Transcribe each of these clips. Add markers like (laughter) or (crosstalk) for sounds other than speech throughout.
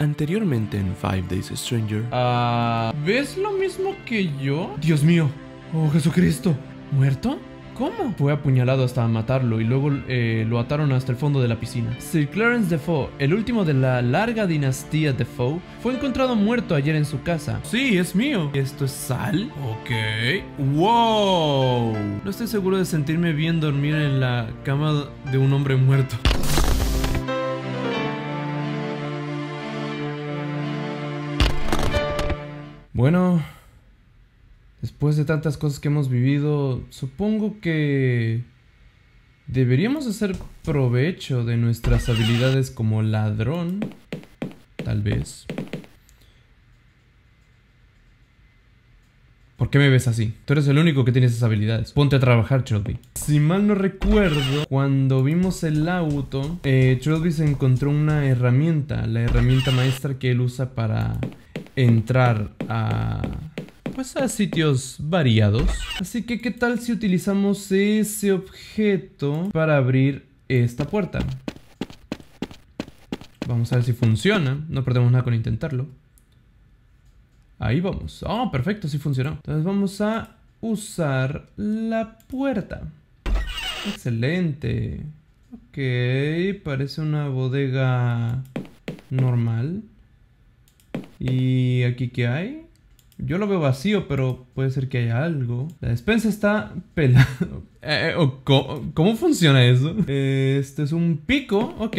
Anteriormente en Five Days Stranger. Ah, ¿Ves lo mismo que yo? Dios mío. Oh, Jesucristo. ¿Muerto? ¿Cómo? Fue apuñalado hasta matarlo y luego eh, lo ataron hasta el fondo de la piscina. Sir Clarence Defoe, el último de la larga dinastía Defoe, fue encontrado muerto ayer en su casa. Sí, es mío. ¿Esto es sal? Ok. ¡Wow! No estoy seguro de sentirme bien dormir en la cama de un hombre muerto. Bueno, después de tantas cosas que hemos vivido, supongo que deberíamos hacer provecho de nuestras habilidades como ladrón, tal vez. ¿Por qué me ves así? Tú eres el único que tiene esas habilidades. Ponte a trabajar, Trilby. Si mal no recuerdo, cuando vimos el auto, eh, se encontró una herramienta, la herramienta maestra que él usa para entrar a pues a sitios variados. Así que qué tal si utilizamos ese objeto para abrir esta puerta. Vamos a ver si funciona. No perdemos nada con intentarlo. Ahí vamos. Oh, perfecto, sí funcionó. Entonces vamos a usar la puerta. Excelente. Ok, parece una bodega normal. ¿Y aquí qué hay? Yo lo veo vacío, pero puede ser que haya algo. La despensa está pelada. (laughs) Eh, eh, ¿cómo, funciona eso? Este es un pico, ok.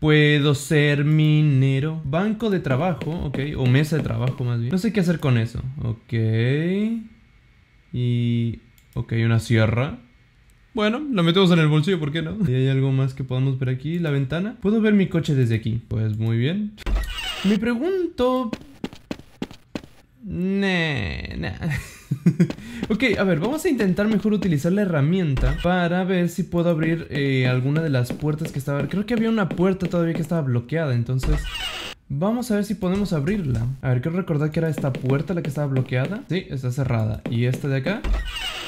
Puedo ser minero. Banco de trabajo, ok. O mesa de trabajo más bien. No sé qué hacer con eso. Ok. Y... Ok, una sierra. Bueno, la metemos en el bolsillo, ¿por qué no? ¿Y hay algo más que podamos ver aquí? ¿La ventana? ¿Puedo ver mi coche desde aquí? Pues muy bien. Me pregunto... Nah, nah. (laughs) ok, a ver, vamos a intentar mejor utilizar la herramienta para ver si puedo abrir eh, alguna de las puertas que estaba... Creo que había una puerta todavía que estaba bloqueada, entonces... Vamos a ver si podemos abrirla. A ver, quiero recordar que era esta puerta la que estaba bloqueada. Sí, está cerrada. ¿Y esta de acá?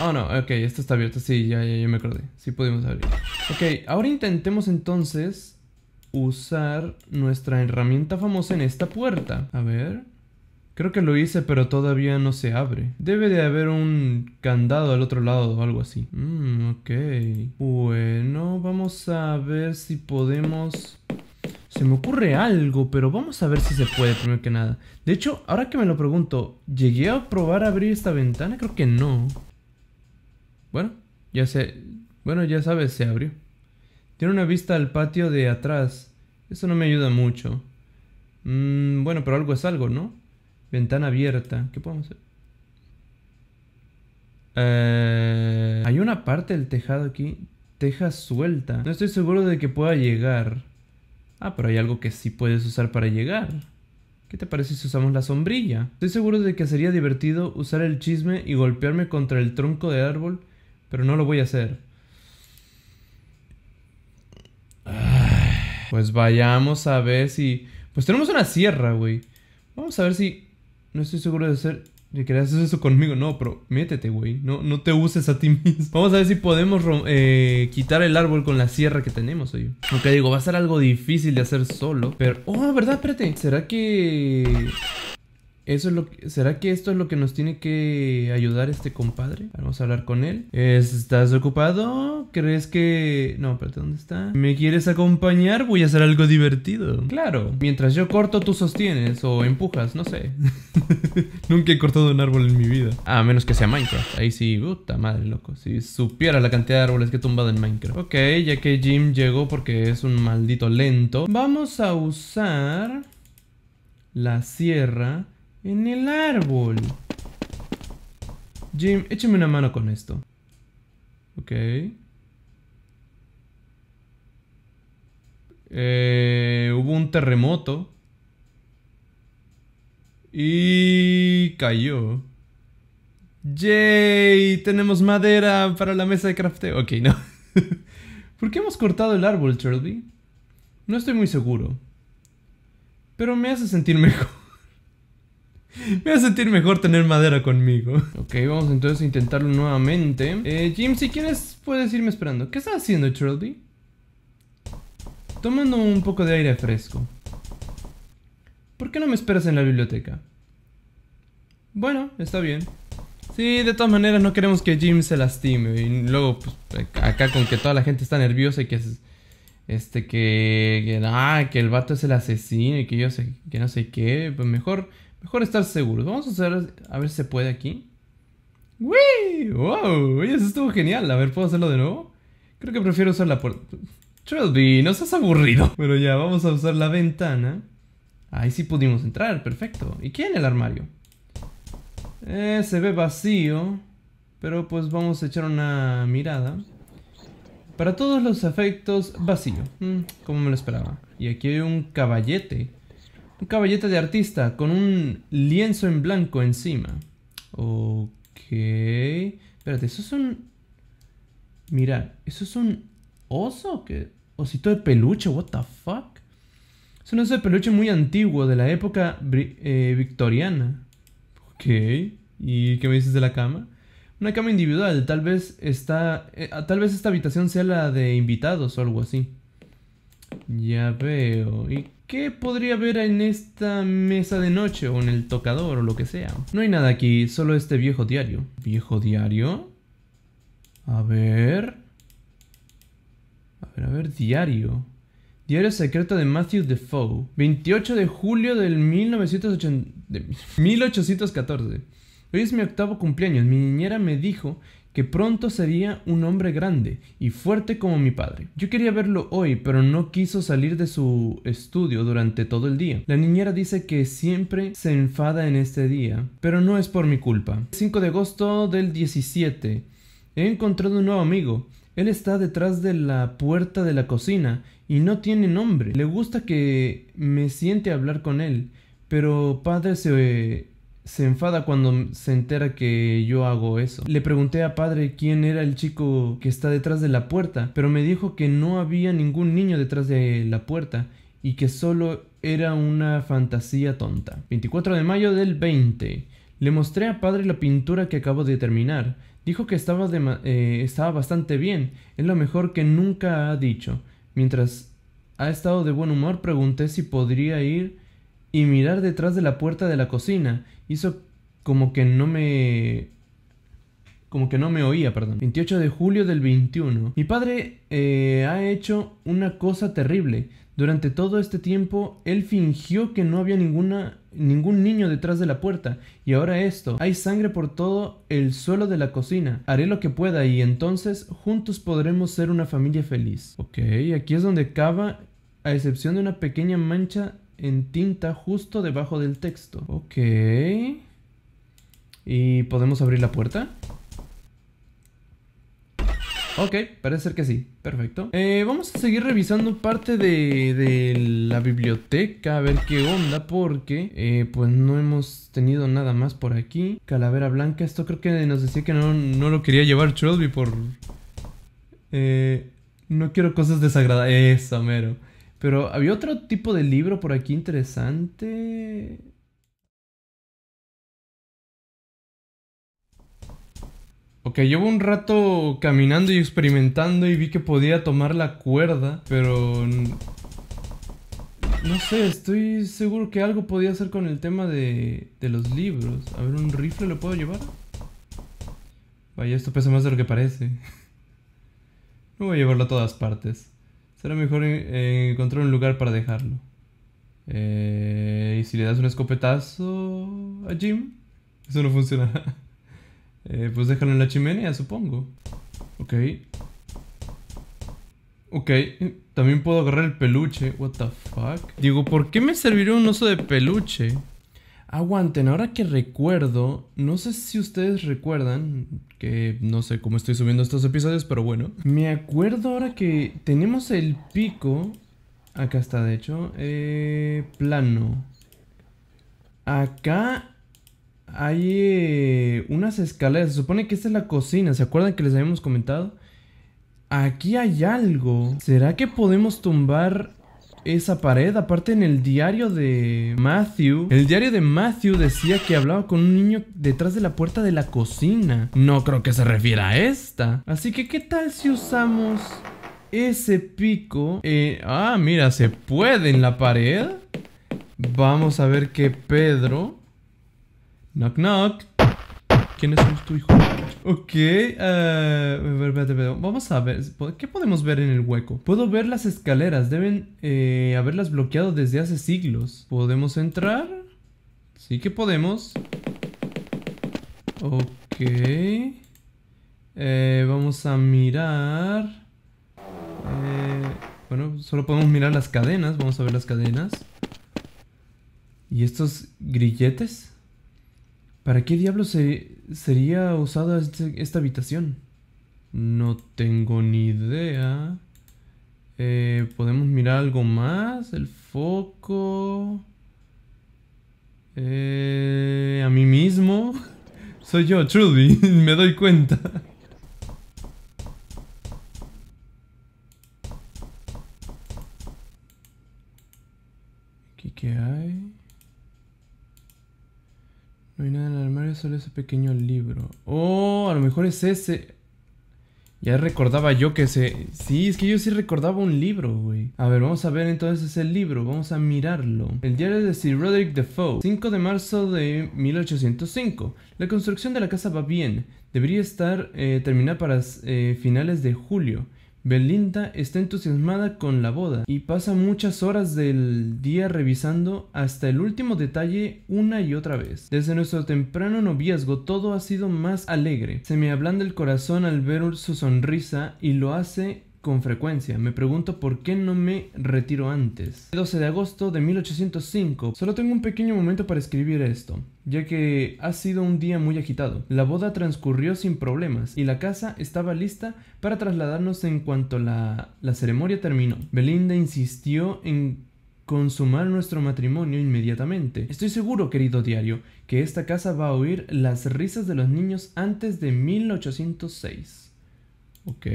Oh, no. Ok, esta está abierta. Sí, ya, ya, ya me acordé. Sí pudimos abrir. Ok, ahora intentemos entonces usar nuestra herramienta famosa en esta puerta. A ver... Creo que lo hice, pero todavía no se abre. Debe de haber un candado al otro lado o algo así. Mmm, ok. Bueno, vamos a ver si podemos... Se me ocurre algo, pero vamos a ver si se puede, primero que nada. De hecho, ahora que me lo pregunto, ¿llegué a probar a abrir esta ventana? Creo que no. Bueno, ya sé Bueno, ya sabes, se abrió. Tiene una vista al patio de atrás. Eso no me ayuda mucho. Mm, bueno, pero algo es algo, ¿no? Ventana abierta. ¿Qué podemos hacer? Eh, hay una parte del tejado aquí. Teja suelta. No estoy seguro de que pueda llegar. Ah, pero hay algo que sí puedes usar para llegar. ¿Qué te parece si usamos la sombrilla? Estoy seguro de que sería divertido usar el chisme y golpearme contra el tronco de árbol, pero no lo voy a hacer. Pues vayamos a ver si... Pues tenemos una sierra, güey. Vamos a ver si... No estoy seguro de hacer... De querer hacer eso conmigo. No, pero métete, güey. No, no te uses a ti (laughs) mismo. Vamos a ver si podemos eh, quitar el árbol con la sierra que tenemos, hoy Aunque digo, va a ser algo difícil de hacer solo. Pero... Oh, ¿verdad? Espérate. ¿Será que... Eso ¿Será que esto es lo que nos tiene que ayudar este compadre? Vamos a hablar con él. ¿Estás ocupado? ¿Crees que...? No, espérate, ¿dónde está? ¿Me quieres acompañar? Voy a hacer algo divertido. Claro. Mientras yo corto, tú sostienes o empujas, no sé. (laughs) Nunca he cortado un árbol en mi vida. A menos que sea Minecraft. Ahí sí, puta madre, loco. Si supiera la cantidad de árboles que he tumbado en Minecraft. Ok, ya que Jim llegó porque es un maldito lento. Vamos a usar la sierra en el árbol. Jim, écheme una mano con esto. Ok. Eh, hubo un terremoto. Y cayó. ¡Yay! Tenemos madera para la mesa de crafteo. Ok, no. (laughs) ¿Por qué hemos cortado el árbol, Charlie? No estoy muy seguro. Pero me hace sentir mejor. Me va a sentir mejor tener madera conmigo. Ok, vamos entonces a intentarlo nuevamente. Eh, Jim, si quieres, puedes irme esperando. ¿Qué estás haciendo, Trilby? Tomando un poco de aire fresco. ¿Por qué no me esperas en la biblioteca? Bueno, está bien. Sí, de todas maneras no queremos que Jim se lastime. Y luego, pues, acá con que toda la gente está nerviosa y que... este, que, que... Ah, que el vato es el asesino y que yo sé... Que no sé qué. Pues mejor Mejor estar seguros. Vamos a hacer, a ver si se puede aquí. ¡Wii! ¡Wow! eso estuvo genial. A ver, ¿puedo hacerlo de nuevo? Creo que prefiero usar la puerta. Trilby, no seas aburrido. (laughs) Pero ya, vamos a usar la ventana. Ahí sí pudimos entrar, perfecto. ¿Y qué hay en el armario? Eh, se ve vacío. Pero pues vamos a echar una mirada. Para todos los efectos, vacío. Mm, como me lo esperaba. Y aquí hay un caballete. Un caballete de artista con un lienzo en blanco encima. Ok. Espérate, ¿eso es un... Mirad, ¿eso es un oso? ¿Qué? ¿Osito de peluche? ¿What the fuck? Es un oso de peluche muy antiguo, de la época eh, victoriana. Ok. ¿Y qué me dices de la cama? Una cama individual, tal vez está... Eh, tal vez esta habitación sea la de invitados o algo así. Ya veo. ¿Y qué podría haber en esta mesa de noche o en el tocador o lo que sea? No hay nada aquí, solo este viejo diario. ¿Viejo diario? A ver... A ver, a ver, diario. Diario secreto de Matthew Defoe. 28 de julio del 1980, de 1814. Hoy es mi octavo cumpleaños. Mi niñera me dijo que pronto sería un hombre grande y fuerte como mi padre. Yo quería verlo hoy, pero no quiso salir de su estudio durante todo el día. La niñera dice que siempre se enfada en este día, pero no es por mi culpa. 5 de agosto del 17. He encontrado un nuevo amigo. Él está detrás de la puerta de la cocina y no tiene nombre. Le gusta que me siente a hablar con él, pero padre se se enfada cuando se entera que yo hago eso. Le pregunté a padre quién era el chico que está detrás de la puerta, pero me dijo que no había ningún niño detrás de la puerta y que solo era una fantasía tonta. 24 de mayo del 20. Le mostré a padre la pintura que acabo de terminar. Dijo que estaba, eh, estaba bastante bien, es lo mejor que nunca ha dicho. Mientras ha estado de buen humor, pregunté si podría ir y mirar detrás de la puerta de la cocina. Hizo como que no me... Como que no me oía, perdón. 28 de julio del 21. Mi padre eh, ha hecho una cosa terrible. Durante todo este tiempo, él fingió que no había ninguna, ningún niño detrás de la puerta. Y ahora esto, hay sangre por todo el suelo de la cocina. Haré lo que pueda y entonces juntos podremos ser una familia feliz. Ok, aquí es donde cava, a excepción de una pequeña mancha en tinta justo debajo del texto. Ok. ¿Y podemos abrir la puerta? Ok, parece ser que sí. Perfecto. Eh, vamos a seguir revisando parte de, de, la biblioteca, a ver qué onda, porque eh, pues no hemos tenido nada más por aquí. Calavera blanca, esto creo que nos decía que no, lo quería llevar Crosby, por... Eh, no quiero cosas desagradables. Eso, mero. Pero había otro tipo de libro por aquí interesante. Ok, llevo un rato caminando y experimentando y vi que podía tomar la cuerda, pero... No sé, estoy seguro que algo podía hacer con el tema de, de los libros. A ver, ¿un rifle lo puedo llevar? Vaya, esto pesa más de lo que parece. (laughs) No voy a llevarlo a todas partes. Será mejor eh, encontrar un lugar para dejarlo. Eh, y si le das un escopetazo a Jim, eso no funciona. (laughs) Eh, pues déjalo en la chimenea, supongo. Ok. Ok, también puedo agarrar el peluche. What the fuck? Digo, ¿por qué me serviría un oso de peluche? Aguanten, ahora que recuerdo, no sé si ustedes recuerdan, que no sé cómo estoy subiendo estos episodios, pero bueno. Me acuerdo ahora que tenemos el pico, acá está de hecho, eh, plano. Acá hay eh, unas escaleras, se supone que esta es la cocina, ¿se acuerdan que les habíamos comentado? Aquí hay algo. ¿Será que podemos tumbar esa pared. Aparte en el diario de Matthew, el diario de Matthew decía que hablaba con un niño detrás de la puerta de la cocina. No creo que se refiera a esta. Así que, ¿qué tal si usamos ese pico? Eh, ah, mira, se puede en la pared. Vamos a ver qué Pedro... Knock, knock. ¿Quién es tu hijo? Ok, eh, vamos a ver, ¿qué podemos ver en el hueco? Puedo ver las escaleras, deben eh, haberlas bloqueado desde hace siglos. ¿Podemos entrar? Sí que podemos. Ok. Eh, vamos a mirar. bueno, solo podemos mirar las cadenas, vamos a ver las cadenas. ¿Y estos grilletes? ¿Para qué diablos se, sería usada este, esta habitación? No tengo ni idea. Eh, ¿Podemos mirar algo más? El foco... Eh, a mí mismo. (laughs) Soy yo, Trudy, (laughs) me doy cuenta. qué hay? No hay nada en el armario, solo ese pequeño libro. Oh, a lo mejor es ese. Ya recordaba yo que se... Sí, es que yo sí recordaba un libro, güey. A ver, vamos a ver entonces el libro. Vamos a mirarlo. El diario de Sir Roderick Defoe. 5 de marzo de 1805. La construcción de la casa va bien. Debería estar eh, terminada para eh, finales de julio. Belinda está entusiasmada con la boda y pasa muchas horas del día revisando hasta el último detalle una y otra vez. Desde nuestro temprano noviazgo todo ha sido más alegre. Se me ablanda el corazón al ver su sonrisa y lo hace con frecuencia. Me pregunto por qué no me retiro antes. 12 de agosto de 1805. Solo tengo un pequeño momento para escribir esto, ya que ha sido un día muy agitado. La boda transcurrió sin problemas y la casa estaba lista para trasladarnos en cuanto la, la ceremonia terminó. Belinda insistió en consumar nuestro matrimonio inmediatamente. Estoy seguro, querido diario, que esta casa va a oír las risas de los niños antes de 1806. Ok.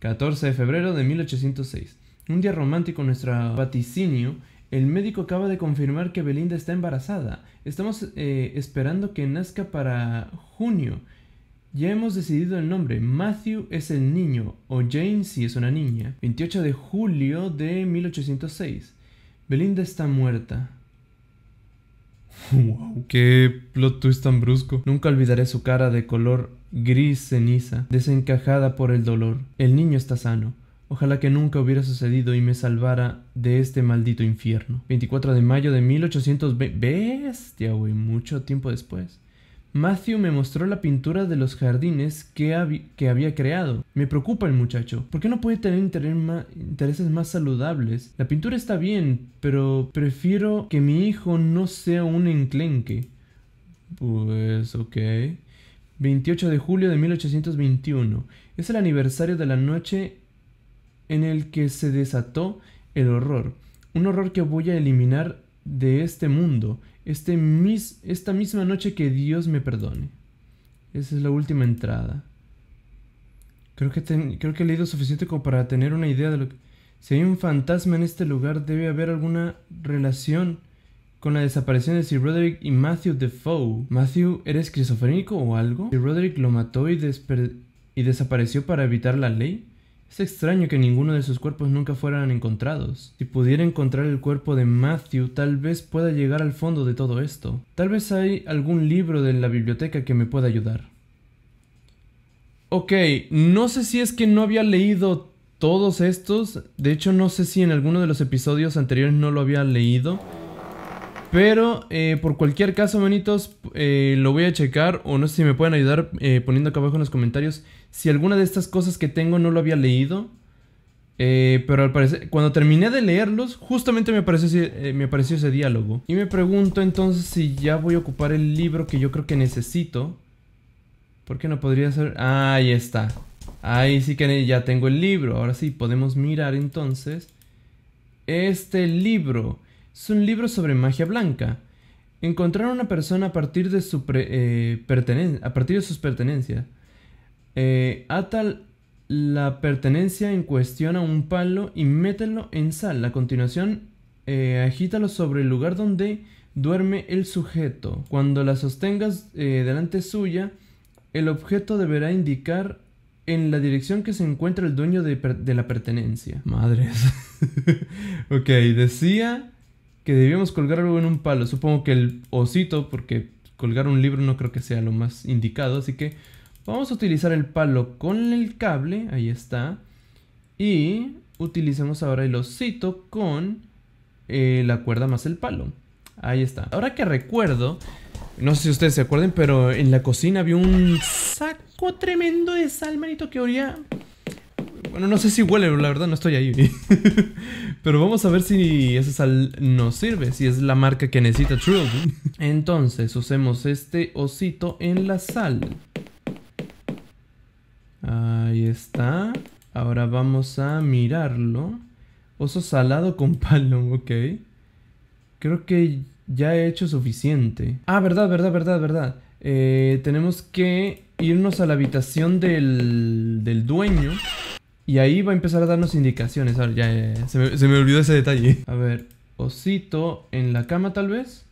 14 de febrero de 1806. Un día romántico en nuestro vaticinio, el médico acaba de confirmar que Belinda está embarazada. Estamos eh, esperando que nazca para junio. Ya hemos decidido el nombre. Matthew es el niño o Jane si es una niña. 28 de julio de 1806. Belinda está muerta. Wow, qué plot twist tan brusco. Nunca olvidaré su cara de color gris ceniza, desencajada por el dolor. El niño está sano. Ojalá que nunca hubiera sucedido y me salvara de este maldito infierno. 24 de mayo de 1820. Bestia, güey, mucho tiempo después. Matthew me mostró la pintura de los jardines que, había creado. Me preocupa el muchacho. ¿Por qué no puede tener intereses más saludables? La pintura está bien, pero prefiero que mi hijo no sea un enclenque. Pues ok. 28 de julio de 1821. Es el aniversario de la noche en el que se desató el horror. Un horror que voy a eliminar de este mundo este esta misma noche que Dios me perdone. Esa es la última entrada. Creo que, creo que he leído suficiente como para tener una idea de lo que... Si hay un fantasma en este lugar, debe haber alguna relación con la desaparición de Sir Roderick y Matthew Defoe. Matthew, ¿eres esquizofrénico o algo? ¿Sir Roderick lo mató y, y desapareció para evitar la ley? Es extraño que ninguno de sus cuerpos nunca fueran encontrados. Si pudiera encontrar el cuerpo de Matthew, tal vez pueda llegar al fondo de todo esto. Tal vez hay algún libro de la biblioteca que me pueda ayudar. Ok, no sé si es que no había leído todos estos. De hecho, no sé si en alguno de los episodios anteriores no lo había leído. Pero eh, por cualquier caso, manitos, eh, lo voy a checar. O no sé si me pueden ayudar eh, poniendo acá abajo en los comentarios si alguna de estas cosas que tengo no lo había leído. Eh, pero al parecer, cuando terminé de leerlos, justamente me apareció, eh, me ese diálogo. Y me pregunto entonces si ya voy a ocupar el libro que yo creo que necesito. ¿Por qué no podría ser? Ah, ahí está. Ahí sí que ya tengo el libro. Ahora sí, podemos mirar entonces. Este libro es un libro sobre magia blanca. Encontrar a una persona a partir de, su eh, a partir de sus pertenencias. Eh, ata la pertenencia en cuestión a un palo y mételo en sal. A continuación, eh, agítalo sobre el lugar donde duerme el sujeto. Cuando la sostengas eh, delante suya, el objeto deberá indicar en la dirección que se encuentra el dueño de, de la pertenencia. Madres. (laughs) ok, decía que debíamos colgar algo en un palo. Supongo que el osito, porque colgar un libro no creo que sea lo más indicado, así que Vamos a utilizar el palo con el cable, ahí está. Y utilicemos ahora el osito con eh, la cuerda más el palo. Ahí está. Ahora que recuerdo, no sé si ustedes se acuerden, pero en la cocina había un saco tremendo de sal, manito, que olía... Bueno, no sé si huele, la verdad no estoy ahí. (laughs) pero vamos a ver si esa sal nos sirve, si es la marca que necesita Trill. (laughs) Entonces, usemos este osito en la sal. Ahí está. Ahora vamos a mirarlo. Oso salado con (laughs) palo, ok. Creo que ya he hecho suficiente. Ah, verdad, verdad, verdad, verdad. Eh, tenemos que irnos a la habitación del, del dueño. Y ahí va a empezar a darnos indicaciones. Ahora, ya, Se, me, se me olvidó ese detalle. A ver, osito en la cama tal vez.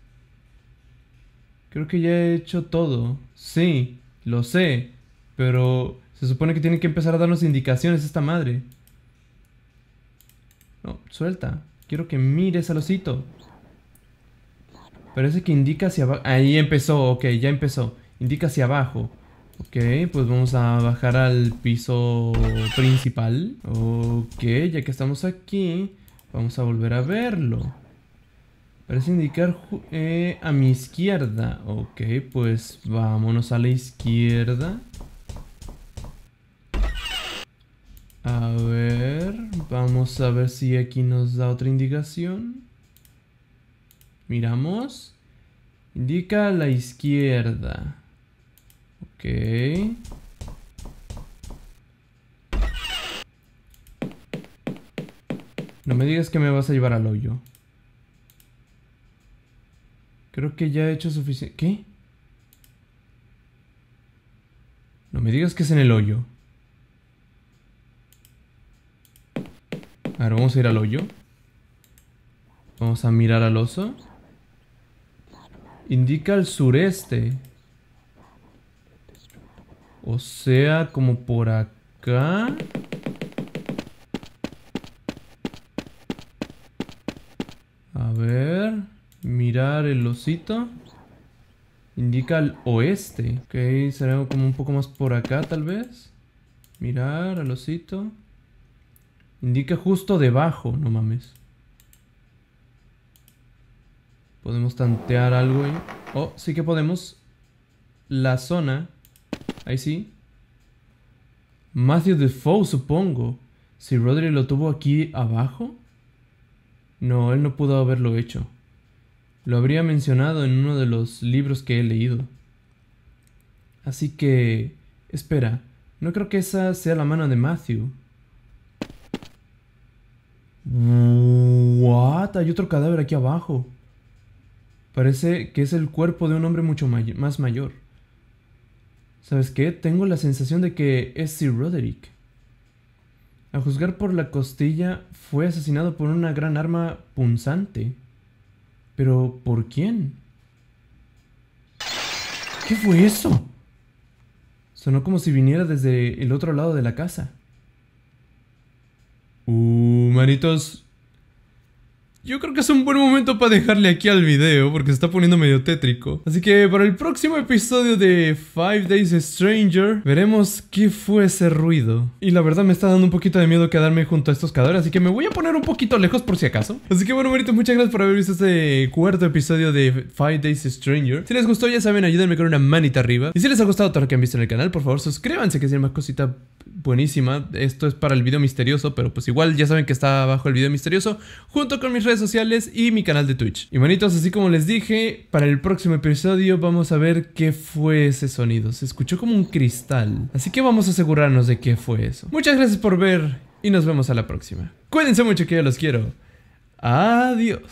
Creo que ya he hecho todo. Sí, lo sé. Pero se supone que tiene que empezar a darnos indicaciones esta madre. No, suelta. Quiero que mires al osito. Parece que indica hacia abajo. Ahí empezó, ok, ya empezó. Indica hacia abajo. Ok, pues vamos a bajar al piso principal. Ok, ya que estamos aquí, vamos a volver a verlo. Parece indicar eh, a mi izquierda. Ok, pues vámonos a la izquierda. A ver, vamos a ver si aquí nos da otra indicación. Miramos. Indica a la izquierda. Ok. No me digas que me vas a llevar al hoyo. Creo que ya he hecho suficiente... ¿Qué? No me digas que es en el hoyo. A ver, vamos a ir al hoyo. Vamos a mirar al oso. Indica al sureste. O sea, como por acá. A ver. Mirar el osito. Indica al oeste. Ok, será como un poco más por acá tal vez. Mirar al osito. Indica justo debajo, no mames. Podemos tantear algo ahí. Oh, sí que podemos. La zona. Ahí sí. Matthew Defoe, supongo. Si Rodri lo tuvo aquí abajo. No, él no pudo haberlo hecho. Lo habría mencionado en uno de los libros que he leído. Así que... Espera, no creo que esa sea la mano de Matthew. What? Hay otro cadáver aquí abajo. Parece que es el cuerpo de un hombre mucho más mayor. ¿Sabes qué? Tengo la sensación de que es Sir Roderick. A juzgar por la costilla, fue asesinado por una gran arma punzante. Pero, ¿por quién? ¿Qué fue eso? Sonó como si viniera desde el otro lado de la casa. Uh. Hermanitos, Yo creo que es un buen momento para dejarle aquí al video porque se está poniendo medio tétrico. Así que para el próximo episodio de Five Days Stranger veremos qué fue ese ruido. Y la verdad me está dando un poquito de miedo quedarme junto a estos cadáveres, así que me voy a poner un poquito lejos por si acaso. Así que bueno, hermanitos, muchas gracias por haber visto este cuarto episodio de Five Days Stranger. Si les gustó, ya saben, ayúdenme con una manita arriba. Y si les ha gustado todo lo que han visto en el canal, por favor suscríbanse que tienen más cositas buenísima. Esto es para el video misterioso, pero pues igual ya saben que está abajo el video misterioso, junto con mis redes sociales y mi canal de Twitch. Y manitos, así como les dije, para el próximo episodio vamos a ver qué fue ese sonido. Se escuchó como un cristal, así que vamos a asegurarnos de qué fue eso. Muchas gracias por ver y nos vemos a la próxima. Cuídense mucho que yo los quiero. Adiós.